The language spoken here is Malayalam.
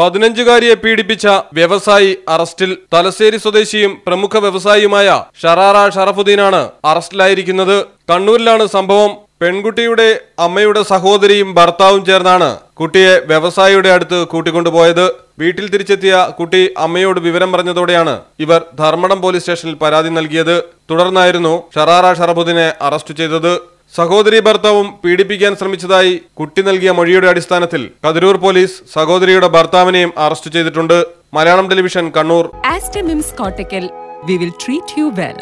പതിനഞ്ചുകാരിയെ പീഡിപ്പിച്ച വ്യവസായി അറസ്റ്റിൽ തലശ്ശേരി സ്വദേശിയും പ്രമുഖ വ്യവസായിയുമായ ഷറാറ ഷറഫുദ്ദീനാണ് അറസ്റ്റിലായിരിക്കുന്നത് കണ്ണൂരിലാണ് സംഭവം പെൺകുട്ടിയുടെ അമ്മയുടെ സഹോദരിയും ഭർത്താവും ചേർന്നാണ് കുട്ടിയെ വ്യവസായിയുടെ അടുത്ത് കൂട്ടിക്കൊണ്ടുപോയത് വീട്ടിൽ തിരിച്ചെത്തിയ കുട്ടി അമ്മയോട് വിവരം പറഞ്ഞതോടെയാണ് ഇവർ ധർമ്മടം പോലീസ് സ്റ്റേഷനിൽ പരാതി നൽകിയത് തുടർന്നായിരുന്നു ഷറാറ ഷറഫുദ്ദീനെ അറസ്റ്റ് ചെയ്തത് സഹോദരി ഭർത്താവും പീഡിപ്പിക്കാൻ ശ്രമിച്ചതായി കുട്ടി നൽകിയ മൊഴിയുടെ അടിസ്ഥാനത്തിൽ കതിരൂർ പോലീസ് സഹോദരിയുടെ ഭർത്താവിനെയും അറസ്റ്റ് ചെയ്തിട്ടുണ്ട് Malayalam television Kannur Aster MIMS Kottakkal we will treat you well